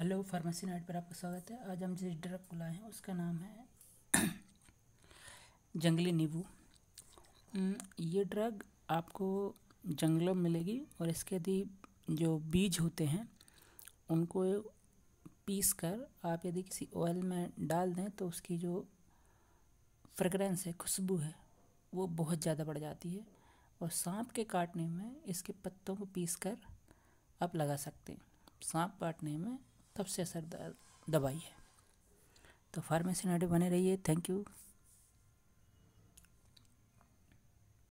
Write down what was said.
hello pharmacy night पर आपका स्वागत है आज हम जिस ड्रग को लाए हैं उसका नाम है जंगली नींबू ये ड्रग आपको जंगलों में मिलेगी और इसके यदि जो बीज होते हैं उनको पीस कर आप यदि किसी ऑयल में डाल दें तो उसकी जो फ्रेगरेंस है खुशबू है वो बहुत ज़्यादा बढ़ जाती है और सांप के काटने में इसके पत्तों को पीस कर आप लगा सकते हैं सांप काटने में तब से असर दवाई है तो फार्मेसी नाटे बने रहिए थैंक यू